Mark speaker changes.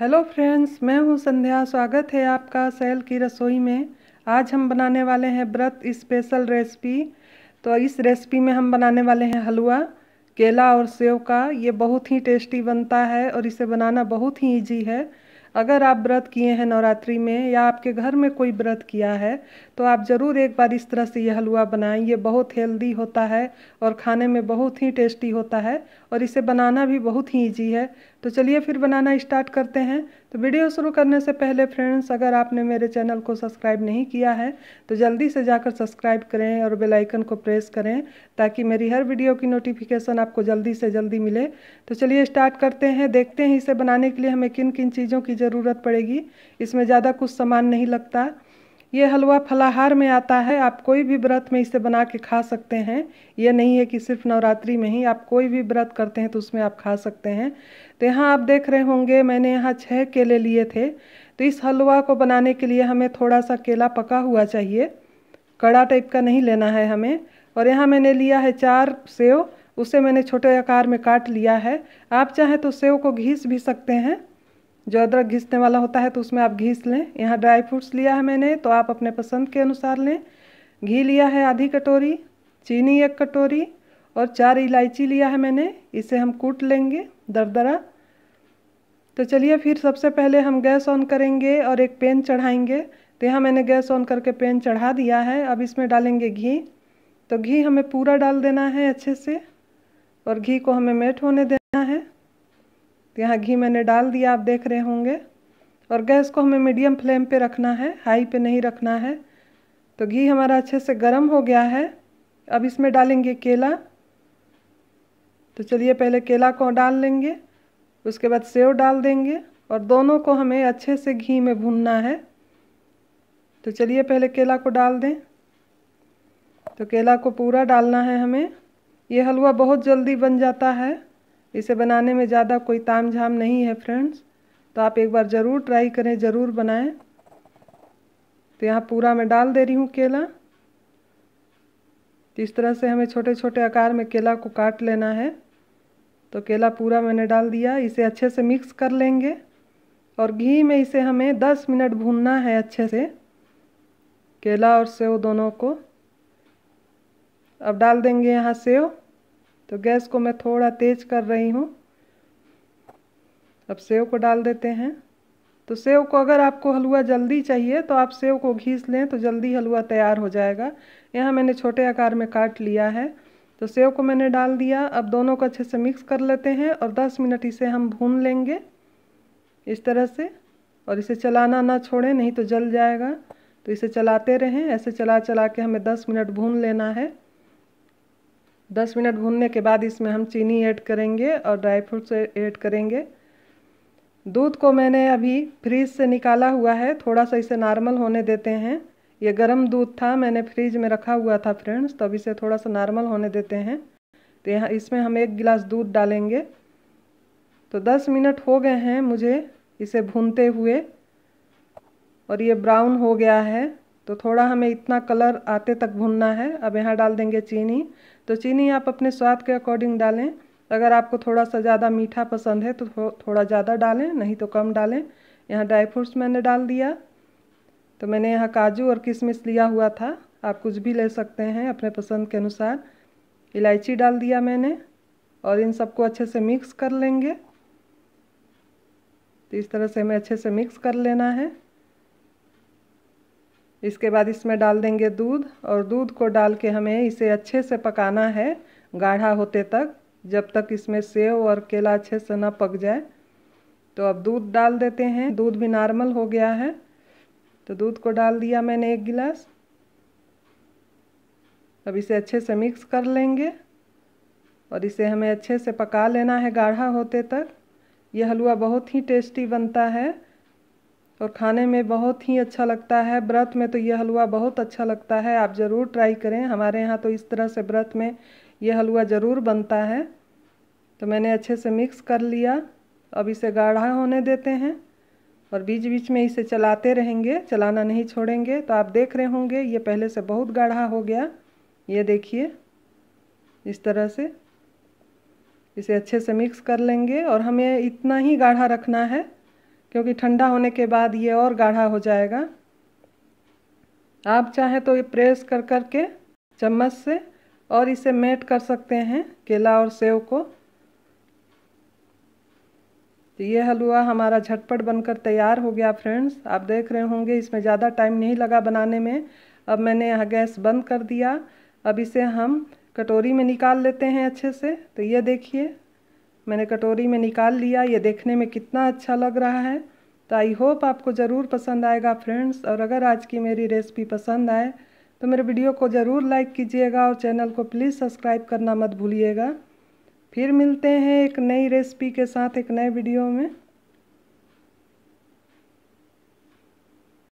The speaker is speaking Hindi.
Speaker 1: हेलो फ्रेंड्स मैं हूं संध्या स्वागत है आपका सैल की रसोई में आज हम बनाने वाले हैं व्रत स्पेशल रेसिपी तो इस रेसिपी में हम बनाने वाले हैं हलवा केला और सेव का ये बहुत ही टेस्टी बनता है और इसे बनाना बहुत ही इजी है अगर आप व्रत किए हैं नवरात्रि में या आपके घर में कोई व्रत किया है तो आप ज़रूर एक बार इस तरह से यह हलवा बनाएं ये बहुत हेल्दी होता है और खाने में बहुत ही टेस्टी होता है और इसे बनाना भी बहुत ही ईजी है तो चलिए फिर बनाना स्टार्ट करते हैं तो वीडियो शुरू करने से पहले फ्रेंड्स अगर आपने मेरे चैनल को सब्सक्राइब नहीं किया है तो जल्दी से जाकर सब्सक्राइब करें और बेल आइकन को प्रेस करें ताकि मेरी हर वीडियो की नोटिफिकेशन आपको जल्दी से जल्दी मिले तो चलिए स्टार्ट करते हैं देखते हैं इसे बनाने के लिए हमें किन किन चीज़ों की ज़रूरत पड़ेगी इसमें ज़्यादा कुछ सामान नहीं लगता ये हलवा फलाहार में आता है आप कोई भी व्रत में इसे बना के खा सकते हैं ये नहीं है कि सिर्फ नवरात्रि में ही आप कोई भी व्रत करते हैं तो उसमें आप खा सकते हैं तो यहाँ आप देख रहे होंगे मैंने यहाँ छः केले लिए थे तो इस हलवा को बनाने के लिए हमें थोड़ा सा केला पका हुआ चाहिए कड़ा टाइप का नहीं लेना है हमें और यहाँ मैंने लिया है चार सेव उसे मैंने छोटे आकार में काट लिया है आप चाहें तो सेव को घीस भी सकते हैं जो अदरक घिसने वाला होता है तो उसमें आप घिस लें यहाँ ड्राई फ्रूट्स लिया है मैंने तो आप अपने पसंद के अनुसार लें घी लिया है आधी कटोरी चीनी एक कटोरी और चार इलायची लिया है मैंने इसे हम कूट लेंगे दरदरा तो चलिए फिर सबसे पहले हम गैस ऑन करेंगे और एक पेन चढ़ाएंगे तो यहाँ मैंने गैस ऑन करके पेन चढ़ा दिया है अब इसमें डालेंगे घी तो घी हमें पूरा डाल देना है अच्छे से और घी को हमें मेट होने देना है तो यहाँ घी मैंने डाल दिया आप देख रहे होंगे और गैस को हमें मीडियम फ्लेम पे रखना है हाई पे नहीं रखना है तो घी हमारा अच्छे से गर्म हो गया है अब इसमें डालेंगे केला तो चलिए पहले केला को डाल लेंगे उसके बाद सेव डाल देंगे और दोनों को हमें अच्छे से घी में भूनना है तो चलिए पहले केला को डाल दें तो केला को पूरा डालना है हमें ये हलवा बहुत जल्दी बन जाता है इसे बनाने में ज़्यादा कोई ताम झाम नहीं है फ्रेंड्स तो आप एक बार ज़रूर ट्राई करें ज़रूर बनाएं तो यहाँ पूरा मैं डाल दे रही हूँ केला तो इस तरह से हमें छोटे छोटे आकार में केला को काट लेना है तो केला पूरा मैंने डाल दिया इसे अच्छे से मिक्स कर लेंगे और घी में इसे हमें 10 मिनट भूनना है अच्छे से केला और सेव दोनों को अब डाल देंगे यहाँ सेव तो गैस को मैं थोड़ा तेज़ कर रही हूँ अब सेव को डाल देते हैं तो सेव को अगर आपको हलवा जल्दी चाहिए तो आप सेव को घीस लें तो जल्दी हलवा तैयार हो जाएगा यहाँ मैंने छोटे आकार में काट लिया है तो सेव को मैंने डाल दिया अब दोनों को अच्छे से मिक्स कर लेते हैं और 10 मिनट इसे हम भून लेंगे इस तरह से और इसे चलाना ना छोड़ें नहीं तो जल जाएगा तो इसे चलाते रहें ऐसे चला चला के हमें 10 मिनट भून लेना है दस मिनट भूनने के बाद इसमें हम चीनी ऐड करेंगे और ड्राई फ्रूट्स ऐड करेंगे दूध को मैंने अभी फ्रीज से निकाला हुआ है थोड़ा सा इसे नॉर्मल होने देते हैं ये गर्म दूध था मैंने फ्रीज में रखा हुआ था फ्रेंड्स तो अब इसे थोड़ा सा नॉर्मल होने देते हैं तो यहाँ इसमें हम एक गिलास दूध डालेंगे तो दस मिनट हो गए हैं मुझे इसे भूनते हुए और ये ब्राउन हो गया है तो थोड़ा हमें इतना कलर आते तक भुनना है अब यहाँ डाल देंगे चीनी तो चीनी आप अपने स्वाद के अकॉर्डिंग डालें अगर आपको थोड़ा सा ज़्यादा मीठा पसंद है तो थो, थोड़ा ज़्यादा डालें नहीं तो कम डालें यहाँ ड्राई फ्रूट्स मैंने डाल दिया तो मैंने यहाँ काजू और किशमिश लिया हुआ था आप कुछ भी ले सकते हैं अपने पसंद के अनुसार इलायची डाल दिया मैंने और इन सबको अच्छे से मिक्स कर लेंगे तो इस तरह से हमें अच्छे से मिक्स कर लेना है इसके बाद इसमें डाल देंगे दूध और दूध को डाल के हमें इसे अच्छे से पकाना है गाढ़ा होते तक जब तक इसमें सेव और केला अच्छे से ना पक जाए तो अब दूध डाल देते हैं दूध भी नॉर्मल हो गया है तो दूध को डाल दिया मैंने एक गिलास अब इसे अच्छे से मिक्स कर लेंगे और इसे हमें अच्छे से पका लेना है गाढ़ा होते तक यह हलवा बहुत ही टेस्टी बनता है और खाने में बहुत ही अच्छा लगता है व्रत में तो यह हलवा बहुत अच्छा लगता है आप ज़रूर ट्राई करें हमारे यहाँ तो इस तरह से व्रत में यह हलवा ज़रूर बनता है तो मैंने अच्छे से मिक्स कर लिया अब इसे गाढ़ा होने देते हैं और बीच बीच में इसे चलाते रहेंगे चलाना नहीं छोड़ेंगे तो आप देख रहे होंगे ये पहले से बहुत गाढ़ा हो गया ये देखिए इस तरह से इसे अच्छे से मिक्स कर लेंगे और हमें इतना ही गाढ़ा रखना है क्योंकि ठंडा होने के बाद ये और गाढ़ा हो जाएगा आप चाहे तो ये प्रेस कर कर के चम्मच से और इसे मेट कर सकते हैं केला और सेव को तो ये हलवा हमारा झटपट बनकर तैयार हो गया फ्रेंड्स आप देख रहे होंगे इसमें ज़्यादा टाइम नहीं लगा बनाने में अब मैंने यहाँ गैस बंद कर दिया अब इसे हम कटोरी में निकाल लेते हैं अच्छे से तो ये देखिए मैंने कटोरी में निकाल लिया ये देखने में कितना अच्छा लग रहा है तो आई होप आपको ज़रूर पसंद आएगा फ्रेंड्स और अगर आज की मेरी रेसिपी पसंद आए तो मेरे वीडियो को ज़रूर लाइक कीजिएगा और चैनल को प्लीज़ सब्सक्राइब करना मत भूलिएगा फिर मिलते हैं एक नई रेसिपी के साथ एक नए वीडियो में